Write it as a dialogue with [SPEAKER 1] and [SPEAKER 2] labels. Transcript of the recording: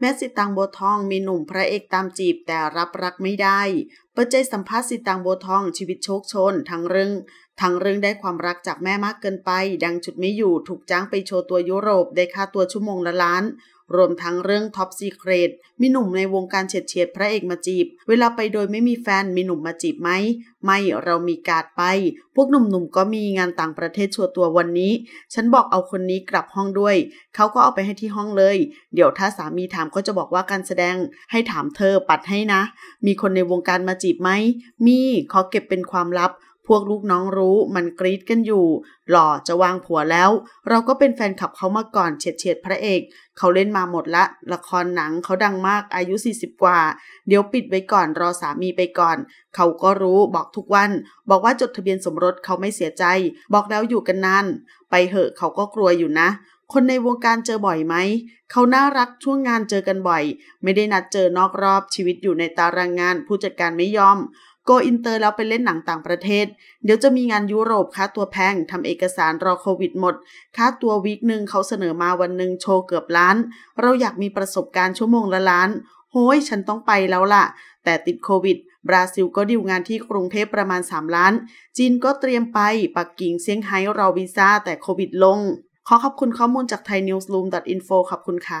[SPEAKER 1] แม้สิตังโบทองมีหนุ่มพระเอกตามจีบแต่รับรักไม่ได้เปิดใจสัมภาษณ์สิตังโบทองชีวิตโชคชนทั้งเรื่องทั้งเรื่องได้ความรักจากแม่มากเกินไป ดังจุดไม่อยู่ ถูกจ้างไปโชว์ตัวยุโรปได้ค่าตัวชั่วโมงละล้าน รวมทั้งเรื่องท็อปซีเครตมีหนุ่มในวงการเฉียดเฉียดพระเอกมาจีบ เวลาไปโดยไม่มีแฟน มีหนุ่มมาจีบไหม ไม่ เรามีการไป พวกหนุ่มๆก็มีงานต่างประเทศชัวตัววันนี้ ฉันบอกเอาคนนี้กลับห้องด้วย เขาก็เอาไปให้ที่ห้องเลย เดี๋ยวถ้าสามีถามก็จะบอกว่าการแสดง ให้ถามเธอปัดให้นะ มีคนในวงการมาจีบไหม มี ขอเก็บเป็นความลับพวกลูกน้องรู้มันกรีดกันอยู่ หล่อจะวางผัวแล้ว เราก็เป็นแฟนคลับเขามาก่อนเฉียดเฉียดพระเอก เขาเล่นมาหมดละ ละครหนังเขาดังมากอายุ 40 กว่า เดี๋ยวปิดไว้ก่อนรอสามีไปก่อน เขาก็รู้บอกทุกวัน บอกว่าจดทะเบียนสมรสเขาไม่เสียใจ บอกแล้วอยู่กันนานไปเหอะเขาก็กลัวอยู่นะ คนในวงการเจอบ่อยไหมเขาน่ารักช่วงงานเจอกันบ่อย ไม่ได้นัดเจอนอกรอบชีวิตอยู่ในตารางงานผู้จัดการไม่ยอมโกอินเตอร์แล้วไปเล่นหนังต่างประเทศ เดี๋ยวจะมีงานยุโรปค่าตัวแพงทำเอกสารรอโควิดหมดค่าตัววีคหนึ่งเขาเสนอมาวันหนึ่งโชว์เกือบล้าน เราอยากมีประสบการณ์ชั่วโมงละล้านโห้ยฉันต้องไปแล้วล่ะ แต่ติดโควิด บราซิลก็ดิวงานที่กรุงเทพประมาณ 3 ล้าน จีนก็เตรียมไปปักกิ่งเซี่ยงไฮ้รอวีซ่า แต่โควิดลงขอขอบคุณข้อมูลจาก thaiNewsroom.info ขอบคุณค่ะ